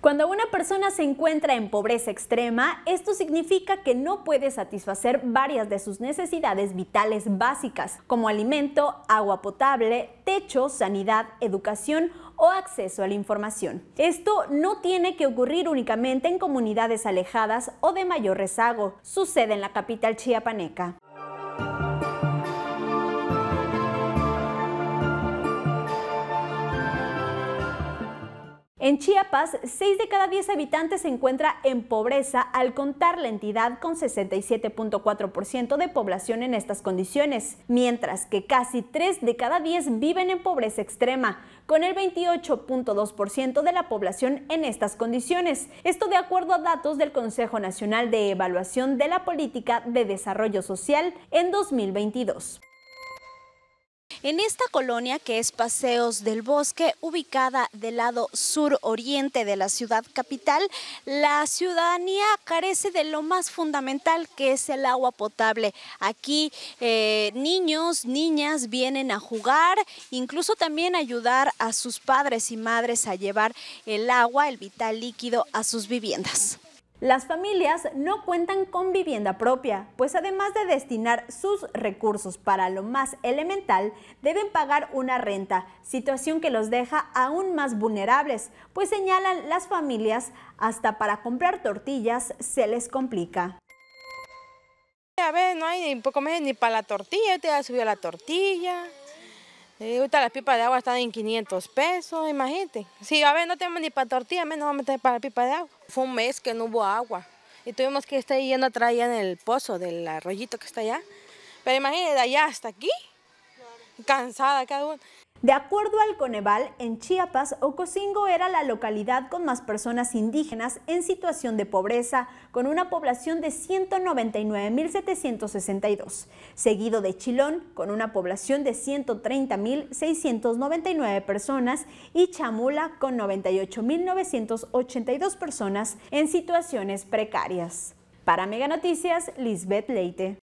Cuando una persona se encuentra en pobreza extrema, esto significa que no puede satisfacer varias de sus necesidades vitales básicas, como alimento, agua potable, techo, sanidad, educación o acceso a la información. Esto no tiene que ocurrir únicamente en comunidades alejadas o de mayor rezago, sucede en la capital chiapaneca. En Chiapas, 6 de cada 10 habitantes se encuentra en pobreza al contar la entidad con 67.4% de población en estas condiciones, mientras que casi 3 de cada 10 viven en pobreza extrema, con el 28.2% de la población en estas condiciones. Esto de acuerdo a datos del Consejo Nacional de Evaluación de la Política de Desarrollo Social en 2022. En esta colonia, que es Paseos del Bosque, ubicada del lado sur-oriente de la ciudad capital, la ciudadanía carece de lo más fundamental, que es el agua potable. Aquí eh, niños, niñas vienen a jugar, incluso también ayudar a sus padres y madres a llevar el agua, el vital líquido, a sus viviendas. Las familias no cuentan con vivienda propia, pues además de destinar sus recursos para lo más elemental, deben pagar una renta, situación que los deja aún más vulnerables, pues señalan las familias hasta para comprar tortillas se les complica. A ver, no hay ni poco ni para la tortilla, te ha subido la tortilla, y ahorita las pipas de agua están en 500 pesos, imagínate. Sí, a ver, no tenemos ni para tortilla, menos vamos a meter para pipa de agua. Fue un mes que no hubo agua y tuvimos que estar yendo atrás allá en el pozo del arroyito que está allá. Pero imagínate, de allá hasta aquí, cansada cada uno. De acuerdo al Coneval, en Chiapas, Ocosingo era la localidad con más personas indígenas en situación de pobreza, con una población de 199.762, seguido de Chilón, con una población de 130.699 personas, y Chamula, con 98.982 personas en situaciones precarias. Para Mega Noticias, Lisbeth Leite.